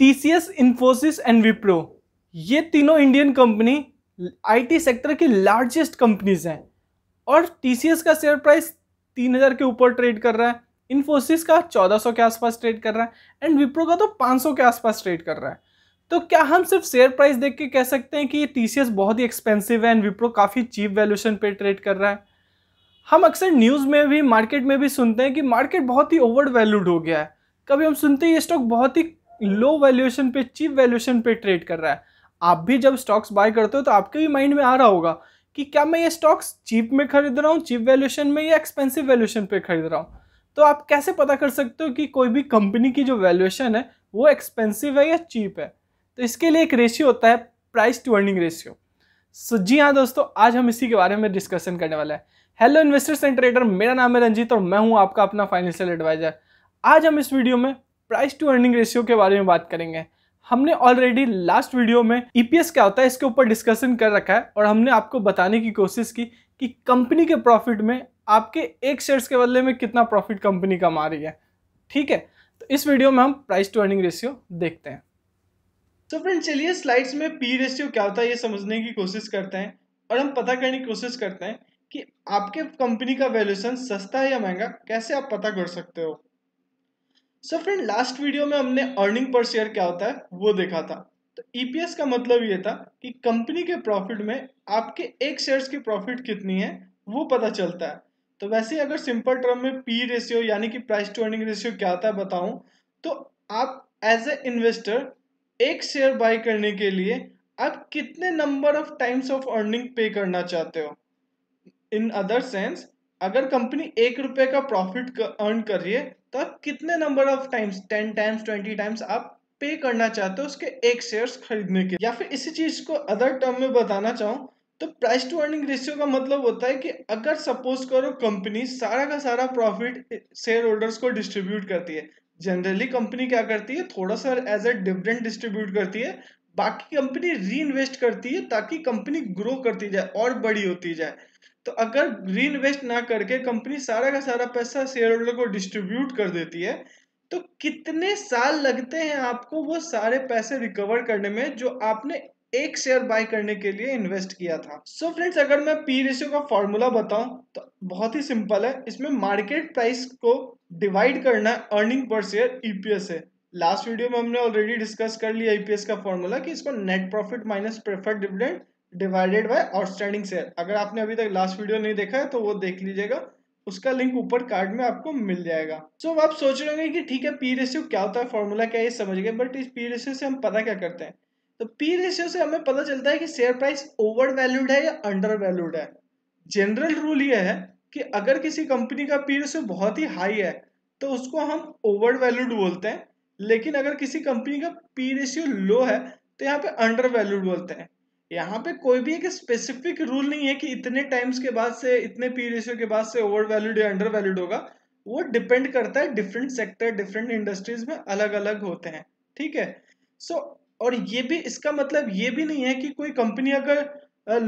T C S Infosys and Wipro ये तीनों Indian company IT sector की लार्जेस्ट कंपनीज हैं और टीसीएस का शेयर प्राइस तीन हज़ार के ऊपर ट्रेड कर रहा है इन्फोसिस का चौदह सौ के आसपास ट्रेड कर रहा है एंड विप्रो का तो पाँच सौ के आसपास ट्रेड कर रहा है तो क्या हम सिर्फ शेयर प्राइस देख के कह सकते हैं कि ये टी बहुत ही एक्सपेंसिव है एंड विप्रो काफ़ी चीप वैल्यूशन पे ट्रेड कर रहा है हम अक्सर न्यूज़ में भी मार्केट में भी सुनते हैं कि मार्केट बहुत ही ओवर वैल्यूड हो गया है कभी हम सुनते हैं ये स्टॉक बहुत ही लो वैल्यूएशन पे चीप वैल्यूएशन पे ट्रेड कर रहा है आप भी जब स्टॉक्स बाय करते हो तो आपके भी माइंड में आ रहा होगा कि क्या मैं ये स्टॉक्स चीप में खरीद रहा हूँ चीप वैल्यूएशन में या एक्सपेंसिव वैल्यूएशन पे खरीद रहा हूँ तो आप कैसे पता कर सकते हो कि कोई भी कंपनी की जो वैल्यूएशन है वो एक्सपेंसिव है या चीप है तो इसके लिए एक रेशियो होता है price to earning ratio so जी हाँ दोस्तों आज हम इसी के बारे में डिस्कशन करने वाले हैं हेलो इन्वेस्टर्स एंड ट्रेडर मेरा नाम है रंजीत और मैं हूँ आपका अपना फाइनेंशियल एडवाइजर आज हम इस वीडियो में प्राइस टू अर्निंग रेशियो के बारे में बात करेंगे हमने ऑलरेडी लास्ट वीडियो में ईपीएस e क्या होता है इसके ऊपर डिस्कशन कर रखा है और हमने आपको बताने की कोशिश की कि कंपनी के प्रॉफिट में आपके एक शेयर्स के बदले में कितना प्रॉफिट कंपनी कमा रही है ठीक है तो इस वीडियो में हम प्राइस टू अर्निंग रेशियो देखते हैं तो फ्रेंड चलिए स्लाइड्स में पी रेशियो क्या होता है ये समझने की कोशिश करते हैं और हम पता करने की कोशिश करते हैं कि आपके कंपनी का वैल्यूएशन सस्ता है या महंगा कैसे आप पता कर सकते हो सो फ्रेंड लास्ट वीडियो में हमने अर्निंग पर शेयर क्या होता है वो देखा था तो ईपीएस e का मतलब ये था कि कंपनी के प्रॉफिट में आपके एक शेयर्स की प्रॉफिट कितनी है वो पता चलता है तो वैसे अगर सिंपल टर्म में पी रेशियो यानी कि प्राइस टू अर्निंग रेशियो क्या होता है बताऊं तो आप एज ए इन्वेस्टर एक शेयर बाय करने के लिए आप कितने number of times of earning pay करना चाहते हो इन अदर सेंस अगर कंपनी एक रुपए का प्रॉफिट अर्न कर रही है तो आप कितने number of times ten times twenty times आप पे करना चाहते हो उसके एक शेयर्स खरीदने के या फिर इसी चीज को अदर टर्म में बताना चाहूँ तो प्राइस टू अर्निंग रेशियो का मतलब होता है कि अगर सपोज करो कंपनी सारा का सारा प्रॉफिट शेयर होल्डर्स को डिस्ट्रीब्यूट करती है जनरली कंपनी क्या करती है थोड़ा सा एज ए डिविडेंड डिस्ट्रीब्यूट करती है बाकी कंपनी री इन्वेस्ट करती है ताकि कंपनी ग्रो करती जाए और बड़ी होती जाए तो अगर वेस्ट ना करके कंपनी सारा का सारा पैसा शेयर होल्डर को डिस्ट्रीब्यूट कर देती है तो कितने साल लगते हैं आपको वो सारे पैसे रिकवर करने में जो आपने एक शेयर बाय करने के लिए इन्वेस्ट किया था सो so फ्रेंड्स अगर मैं पी रेशियो का फॉर्मूला बताऊं तो बहुत ही सिंपल है इसमें मार्केट प्राइस को डिवाइड करना e है अर्निंग पर शेयर ईपीएस है लास्ट वीडियो में हमने ऑलरेडी डिस्कस कर लिया ईपीएस e का फॉर्मूला कि इसको net profit minus preferred dividend divided by outstanding share अगर आपने अभी तक लास्ट वीडियो नहीं देखा है तो वो देख लीजिएगा उसका लिंक ऊपर कार्ड में आपको मिल जाएगा सो so, आप सोच रहे होंगे कि ठीक है पी रेशियो क्या होता है फॉर्मूला क्या है समझ गए बट इस पी रेशियो से हम पता क्या करते हैं तो पी रेशियो से हमें पता चलता है कि शेयर प्राइस ओवर वैल्यूड है या अंडर वैल्यूड है जनरल रूल ये है कि अगर किसी कंपनी का पी रेशियो बहुत ही हाई है तो उसको हम ओवर वैल्यूड बोलते हैं लेकिन अगर किसी कंपनी का पी रेशियो लो है तो यहाँ पे अंडर वैल्यूड बोलते हैं यहाँ पे कोई भी एक स्पेसिफिक रूल नहीं है कि इतने टाइम्स के बाद से इतने पी रेशियो के बाद से ओवर वैल्यूड या अंडर वैल्यूड होगा वो डिपेंड करता है डिफरेंट सेक्टर डिफरेंट इंडस्ट्रीज में अलग अलग होते हैं ठीक है सो so, और ये भी इसका मतलब ये भी नहीं है कि कोई कंपनी अगर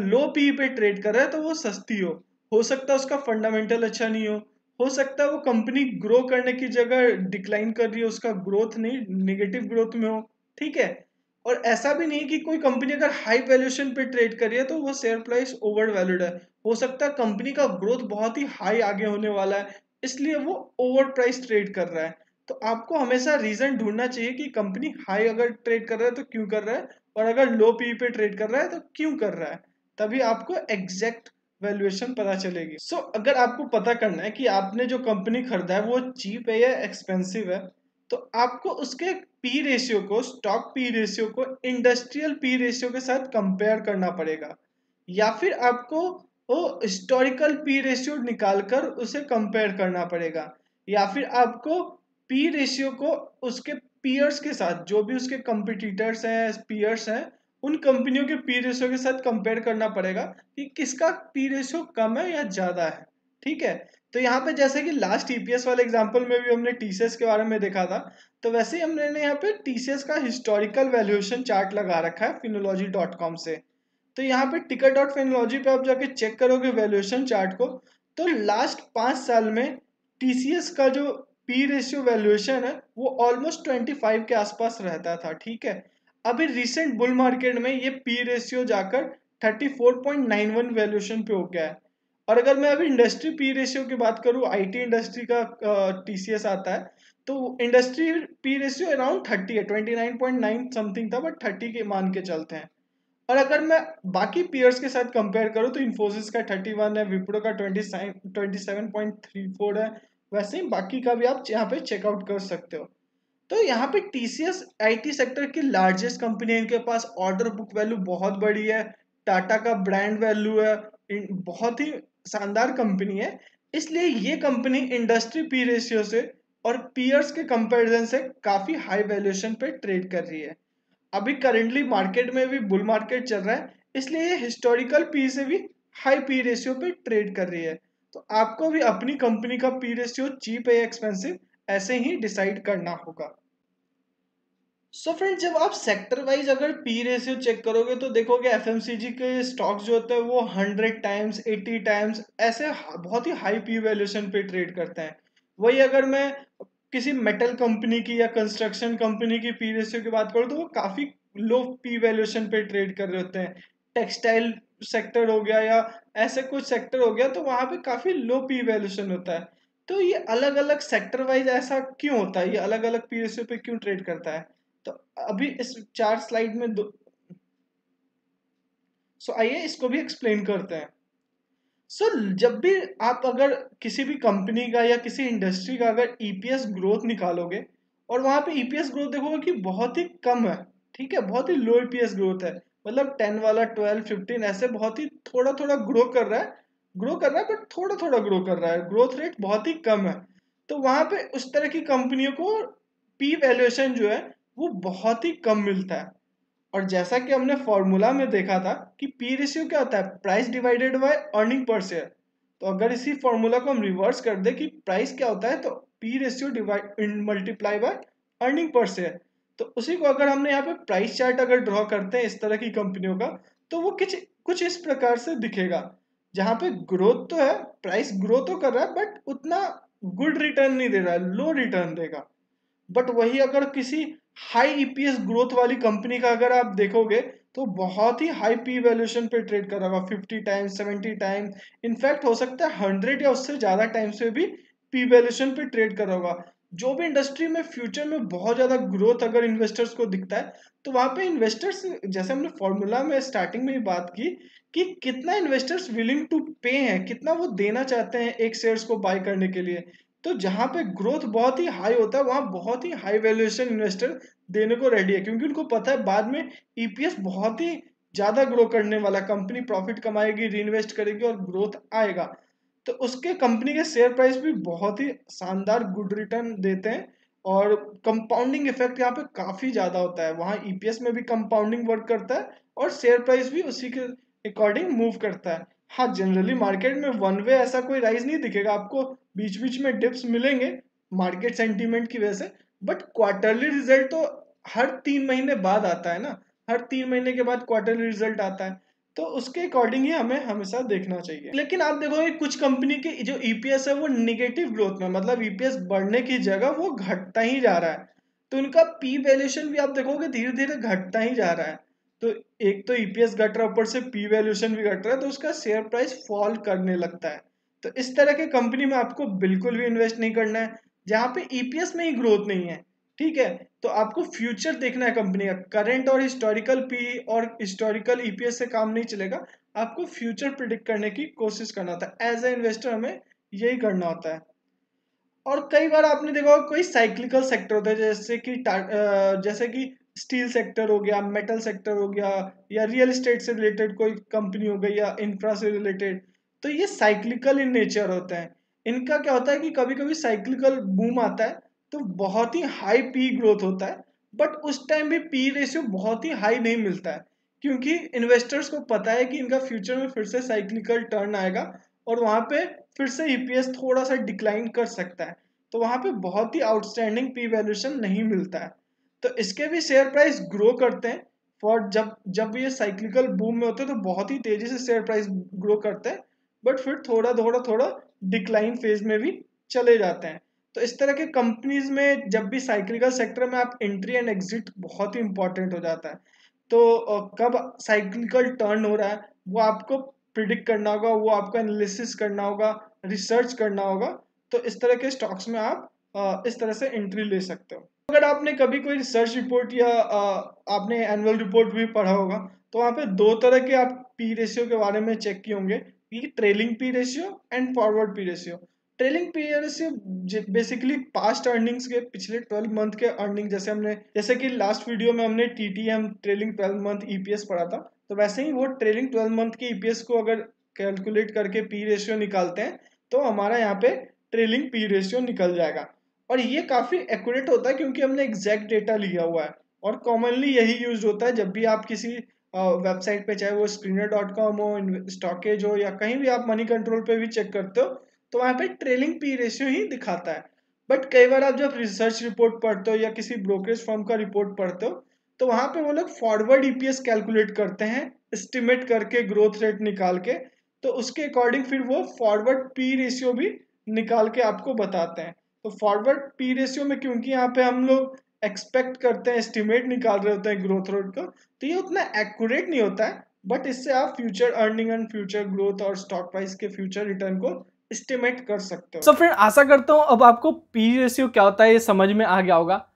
लो पी e पे ट्रेड कर रहा है तो वो सस्ती हो हो सकता है उसका फंडामेंटल अच्छा नहीं हो हो सकता है वो कंपनी ग्रो करने की जगह डिक्लाइन कर रही है उसका ग्रोथ नहीं निगेटिव ग्रोथ में हो ठीक है और ऐसा भी नहीं कि कोई कंपनी अगर हाई वैल्यूएशन पे ट्रेड कर रही है तो वो शेयर प्राइस ओवर वैल्यूड है हो सकता है कंपनी का ग्रोथ बहुत ही हाई आगे होने वाला है इसलिए वो ओवर प्राइस ट्रेड कर रहा है तो आपको हमेशा रीजन ढूंढना चाहिए कि कंपनी हाई अगर ट्रेड कर रहा है तो क्यों कर रहा है और अगर लो पी e पे ट्रेड कर रहा है तो क्यों कर रहा है तभी आपको एग्जैक्ट वैल्यूएशन पता चलेगी सो so, अगर आपको पता करना है कि आपने जो कंपनी खरीदा है वो चीप है या एक्सपेंसिव है तो आपको उसके पी रेशियो को स्टॉक पी रेशियो को इंडस्ट्रियल पी रेशियो के साथ कंपेयर करना पड़ेगा या फिर आपको वो हिस्टोरिकल पी रेशियो निकाल कर उसे कंपेयर करना पड़ेगा या फिर आपको पी रेशियो को उसके पीयर्स के साथ जो भी उसके कंपिटिटर्स हैं पीयर्स हैं उन कंपनियों के पी रेशियो के साथ कंपेयर करना पड़ेगा कि किसका पी रेशियो कम है या ज़्यादा है ठीक है तो यहाँ पे जैसे कि लास्ट ईपीएस e वाले एग्जाम्पल में भी हमने टीसीएस के बारे में देखा था तो वैसे ही हमने यहाँ पे टीसीएस का हिस्टोरिकल वैल्यूएशन चार्ट लगा रखा है फिनोलॉजी डॉट कॉम से तो यहाँ पे टिकट डॉट फिनोलॉजी पे आप जाके चेक करोगे वैल्यूएशन चार्ट को तो लास्ट पांच साल में टीसीएस का जो पी रेशियो वैल्यूएशन है वो ऑलमोस्ट ट्वेंटी फाइव के आसपास रहता था ठीक है अभी रिसेंट बुल मार्केट में ये पी रेशियो जाकर thirty four point nine one valuation पे हो गया है और अगर मैं अभी इंडस्ट्री पी रेशियो की बात करूँ आई इंडस्ट्री का एस आता है तो industry P ratio around thirty है twenty nine point nine something था बट थर्टी के मान के चलते हैं और अगर मैं बाकी पीयर्स के साथ कंपेयर करूँ तो इन्फोसिस का थर्टी वन है विप्रो का twenty twenty seven point three four है वैसे ही बाकी का भी आप यहाँ पे चेकआउट कर सकते हो तो यहाँ पे T C S I T sector की लार्जेस्ट कंपनी इनके पास ऑर्डर बुक वैल्यू बहुत बड़ी है टाटा का ब्रांड वैल्यू है बहुत ही शानदार कंपनी है इसलिए ये कंपनी इंडस्ट्री पी रेशियो से और पीयर्स के कंपैरिजन से काफ़ी हाई वैल्यूएशन पे ट्रेड कर रही है अभी करेंटली मार्केट में भी बुल मार्केट चल रहा है इसलिए ये हिस्टोरिकल पी से भी हाई पी रेशियो पे ट्रेड कर रही है तो आपको भी अपनी कंपनी का पी रेशियो चीप है एक्सपेंसिव ऐसे ही डिसाइड करना होगा सो so फ्रेंड जब आप सेक्टर वाइज अगर पी रेशियो चेक करोगे तो देखोगे एफ के स्टॉक्स जो होते हैं वो हंड्रेड टाइम्स एट्टी टाइम्स ऐसे बहुत ही हाई पी वैल्यूएशन पे ट्रेड करते हैं वही अगर मैं किसी मेटल कंपनी की या कंस्ट्रक्शन कंपनी की पी रेशियो की बात करूँ तो वो काफ़ी लो पी वैल्यूएशन पे ट्रेड कर रहे होते हैं टेक्सटाइल सेक्टर हो गया या ऐसे कुछ सेक्टर हो गया तो वहाँ पे काफ़ी लो पी वैल्यूशन होता है तो ये अलग अलग सेक्टर वाइज ऐसा क्यों होता है ये अलग अलग पी रेशियो पे क्यों ट्रेड करता है तो अभी इस चार स्लाइड में दो सो so, आइए इसको भी एक्सप्लेन करते हैं सो so, जब भी आप अगर किसी भी कंपनी का या किसी इंडस्ट्री का अगर ईपीएस e ग्रोथ निकालोगे और वहां पे ईपीएस e ग्रोथ देखोगे कि बहुत ही कम है ठीक है बहुत ही लो ईपीएस ग्रोथ है मतलब टेन वाला ट्वेल्व फिफ्टीन ऐसे बहुत ही थोड़ा थोड़ा ग्रो कर रहा है ग्रो कर रहा है बट थोड़ा थोड़ा ग्रो कर रहा है ग्रोथ रेट बहुत ही कम है तो वहां पे उस तरह की कंपनियों को पी वैल्यूएशन जो है वो बहुत ही कम मिलता है और जैसा कि हमने फॉर्मूला में देखा था कि पी रेशियो क्या होता है price divided by earning per share तो अगर इसी फॉर्मूला को हम रिवर्स कर दे कि प्राइस क्या होता है तो P ratio divide multiply by earning per share तो उसी को अगर हमने यहाँ पे प्राइस चार्ट अगर ड्रॉ करते हैं इस तरह की कंपनियों का तो वो कुछ कुछ इस प्रकार से दिखेगा जहाँ पे ग्रोथ तो है प्राइस ग्रो तो कर रहा है बट उतना गुड रिटर्न नहीं दे रहा है लो रिटर्न देगा बट वही अगर किसी हाई ईपीएस ग्रोथ वाली कंपनी का अगर आप देखोगे तो बहुत ही हाई पी वैल्यूएशन पे ट्रेड कर रहा होगा fifty time seventy time in fact हो सकता है हंड्रेड या उससे ज़्यादा टाइम से भी पी वैल्यूएशन पे ट्रेड कर रहा होगा जो भी इंडस्ट्री में फ्यूचर में बहुत ज़्यादा ग्रोथ अगर इन्वेस्टर्स को दिखता है तो वहां पे इन्वेस्टर्स जैसे हमने फॉर्मूला में स्टार्टिंग में ही बात की कि कितना इन्वेस्टर्स विलिंग टू पे हैं कितना वो देना चाहते हैं एक शेयर्स को बाय करने के लिए तो जहाँ पे ग्रोथ बहुत ही हाई होता है वहाँ बहुत ही हाई वैल्यूएशन इन्वेस्टर देने को रेडी है क्योंकि उनको पता है बाद में ईपीएस e बहुत ही ज़्यादा ग्रो करने वाला कंपनी प्रॉफिट कमाएगी इन्वेस्ट करेगी और ग्रोथ आएगा तो उसके कंपनी के शेयर प्राइस भी बहुत ही शानदार गुड रिटर्न देते हैं और कंपाउंडिंग इफेक्ट यहाँ पे काफ़ी ज़्यादा होता है वहाँ ईपीएस e में भी कंपाउंडिंग वर्क करता है और शेयर प्राइस भी उसी के अकॉर्डिंग मूव करता है हाँ जनरली मार्केट में वन वे ऐसा कोई राइज नहीं दिखेगा आपको बीच बीच में डिप्स मिलेंगे मार्केट सेंटीमेंट की वजह से बट क्वार्टरली रिजल्ट तो हर तीन महीने बाद आता है ना हर तीन महीने के बाद क्वार्टरली रिजल्ट आता है तो उसके अकॉर्डिंग ही हमें हमेशा देखना चाहिए लेकिन आप देखोगे कुछ कंपनी के जो ईपीएस e है वो निगेटिव ग्रोथ में मतलब ईपीएस e बढ़ने की जगह वो घटता ही जा रहा है तो उनका पी वैल्यूशन भी आप देखोगे धीरे धीरे घटता ही जा रहा है तो एक तो ईपीएस e घट रहा है ऊपर से पी वैल्यूशन भी घट रहा है तो उसका शेयर प्राइस फॉल करने लगता है तो इस तरह के कंपनी में आपको बिल्कुल भी इन्वेस्ट नहीं करना है जहाँ पे ईपीएस e में ही ग्रोथ नहीं है ठीक है तो आपको फ्यूचर देखना है कंपनी का करंट और हिस्टोरिकल पी और हिस्टोरिकल ईपीएस e से काम नहीं चलेगा आपको फ्यूचर प्रिडिक्ट करने की कोशिश करना होता है एज ए इन्वेस्टर हमें यही करना होता है और कई बार आपने देखा होगा कोई साइक्लिकल सेक्टर होता है जैसे कि जैसे कि स्टील सेक्टर हो गया मेटल सेक्टर हो गया या रियल इस्टेट से रिलेटेड कोई कंपनी हो गई या इंफ्रा से रिलेटेड तो ये साइक्लिकल इन नेचर होते हैं इनका क्या होता है कि कभी कभी साइक्लिकल बूम आता है तो बहुत ही हाई पी ग्रोथ होता है बट उस टाइम भी पी रेशियो बहुत ही हाई नहीं मिलता है क्योंकि इन्वेस्टर्स को पता है कि इनका फ्यूचर में फिर से साइक्लिकल टर्न आएगा और वहाँ पे फिर से ईपीएस e थोड़ा सा डिक्लाइन कर सकता है तो वहाँ पे बहुत ही आउटस्टैंडिंग पी वैल्यूशन नहीं मिलता है तो इसके भी शेयर प्राइस ग्रो करते हैं फॉर जब जब ये साइक्लिकल बूम में होते हैं तो बहुत ही तेजी से शेयर प्राइस ग्रो करते हैं बट फिर थोड़ा थोड़ा थोड़ा डिक्लाइन फेज में भी चले जाते हैं तो इस तरह के कंपनीज में जब भी साइक्लिकल सेक्टर में आप एंट्री एंड एग्जिट बहुत ही इंपॉर्टेंट हो जाता है तो कब साइक्लिकल टर्न हो रहा है वो आपको प्रिडिक्ट करना होगा वो आपको एनालिसिस करना होगा रिसर्च करना होगा तो इस तरह के स्टॉक्स में आप इस तरह से एंट्री ले सकते हो अगर आपने कभी कोई रिसर्च रिपोर्ट या आपने एनुअल रिपोर्ट भी पढ़ा होगा तो वहाँ पे दो तरह के आप पी रेशियो के बारे में चेक किए होंगे कि trailing P ratio and forward P ratio trailing P ratio basically past earnings के पिछले ट्वेल्व मंथ के अर्निंग जैसे हमने जैसे कि लास्ट वीडियो में हमने T T M trailing twelve month E P S पढ़ा था तो वैसे ही वो ट्रेलिंग ट्वेल्व मंथ के ई पी एस को अगर कैलकुलेट करके पी रेशियो निकालते हैं तो हमारा यहाँ पे ट्रेलिंग पी रेशियो निकल जाएगा और ये काफ़ी एक्यूरेट होता है क्योंकि हमने एग्जैक्ट डेटा लिया हुआ है और कॉमनली यही यूज होता है जब भी आप किसी वेबसाइट पे चाहे वो स्क्रीनर डॉट कॉम हो स्टॉकेज हो या कहीं भी आप मनी कंट्रोल पे भी चेक करते हो तो वहाँ पे ट्रेलिंग पी रेशियो ही दिखाता है बट कई बार आप जब रिसर्च रिपोर्ट पढ़ते हो या किसी ब्रोकरेज फर्म का रिपोर्ट पढ़ते हो तो वहाँ पे वो लोग फॉरवर्ड ई कैलकुलेट करते हैं एस्टिमेट करके ग्रोथ रेट निकाल के तो उसके अकॉर्डिंग फिर वो फॉरवर्ड पी रेशियो भी निकाल के आपको बताते हैं तो फॉरवर्ड पी रेशियो में क्योंकि यहाँ पे हम लोग एक्सपेक्ट करते हैं एस्टिमेट निकाल रहे होते हैं ग्रोथ रेट का तो ये उतना एक्यूरेट नहीं होता है बट इससे आप future earning and future growth और स्टॉक प्राइस के फ्यूचर रिटर्न को एस्टिमेट कर सकते हो सो फ्रेंड आशा करता हूँ अब आपको पी रेशियो क्या होता है ये समझ में आ गया होगा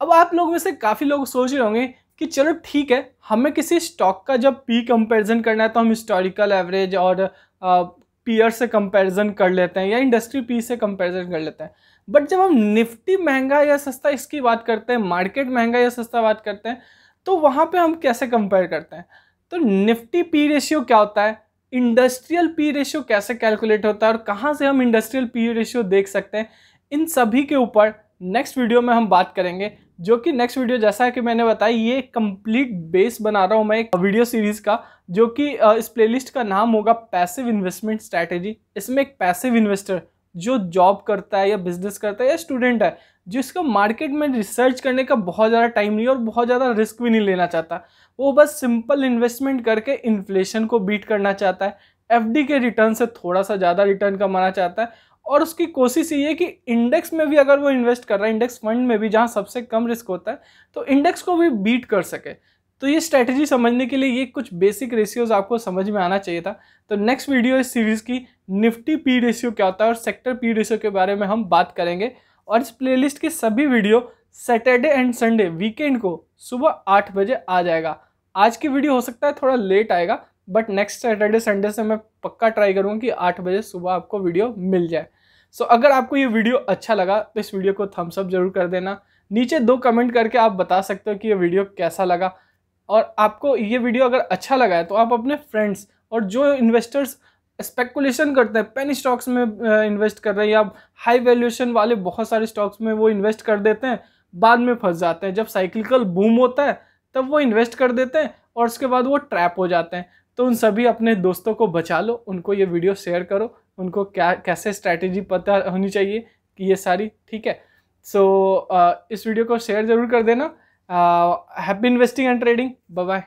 अब आप लोग में से काफ़ी लोग सोच रहे होंगे कि चलो ठीक है हमें किसी स्टॉक का जब पी कंपेरिजन करना है तो हम हिस्टोरिकल एवरेज और पीयर से कंपेरिजन कर लेते हैं या इंडस्ट्री पी से कंपेरिजन कर लेते हैं बट जब हम निफ्टी महंगा या सस्ता इसकी बात करते हैं मार्केट महंगा या सस्ता बात करते हैं तो वहाँ पे हम कैसे कंपेयर करते हैं तो निफ्टी पी रेशियो क्या होता है इंडस्ट्रियल पी रेशियो कैसे कैलकुलेट होता है और कहाँ से हम इंडस्ट्रियल पी रेशियो देख सकते हैं इन सभी के ऊपर नेक्स्ट वीडियो में हम बात करेंगे जो कि नेक्स्ट वीडियो जैसा कि मैंने बताया ये कंप्लीट बेस बना रहा हूँ मैं एक वीडियो सीरीज़ का जो कि इस प्लेलिस्ट का नाम होगा पैसिव इन्वेस्टमेंट स्ट्रैटेजी इसमें एक पैसिव इन्वेस्टर जो जॉब करता है या बिजनेस करता है या स्टूडेंट है जिसको मार्केट में रिसर्च करने का बहुत ज़्यादा टाइम नहीं और बहुत ज़्यादा रिस्क भी नहीं लेना चाहता वो बस सिंपल इन्वेस्टमेंट करके इन्फ्लेशन को बीट करना चाहता है एफ के रिटर्न से थोड़ा सा ज़्यादा रिटर्न कमाना चाहता है और उसकी कोशिश ये कि इंडेक्स में भी अगर वो इन्वेस्ट कर रहा है इंडेक्स फंड में भी जहाँ सबसे कम रिस्क होता है तो इंडेक्स को भी बीट कर सके तो ये स्ट्रैटेजी समझने के लिए ये कुछ बेसिक रेशियोज आपको समझ में आना चाहिए था तो नेक्स्ट वीडियो इस सीरीज़ की निफ्टी पी रेशियो क्या होता है और सेक्टर पी रेशियो के बारे में हम बात करेंगे और इस प्लेलिस्ट के सभी video Saturday and Sunday weekend को सुबह आठ बजे आ जाएगा आज की वीडियो हो सकता है थोड़ा लेट आएगा बट नेक्स्ट सैटरडे संडे से मैं पक्का ट्राई करूँगा कि आठ बजे सुबह आपको वीडियो मिल जाए सो so, अगर आपको ये वीडियो अच्छा लगा तो इस वीडियो को थम्सअप जरूर कर देना नीचे दो कमेंट करके आप बता सकते हो कि ये वीडियो कैसा लगा और आपको ये वीडियो अगर अच्छा लगा है तो आप अपने फ्रेंड्स और जो इन्वेस्टर्स स्पेकुलेशन करते हैं पेन स्टॉक्स में इन्वेस्ट कर रहे हैं या हाई वैल्यूएशन वाले बहुत सारे स्टॉक्स में वो इन्वेस्ट कर देते हैं बाद में फंस जाते हैं जब साइक्लिकल बूम होता है तब वो इन्वेस्ट कर देते हैं और उसके बाद वो ट्रैप हो जाते हैं तो उन सभी अपने दोस्तों को बचा लो उनको ये वीडियो शेयर करो उनको क्या कैसे स्ट्रैटेजी पता होनी चाहिए कि ये सारी ठीक है सो so, इस वीडियो को शेयर ज़रूर कर देना happy investing and trading bye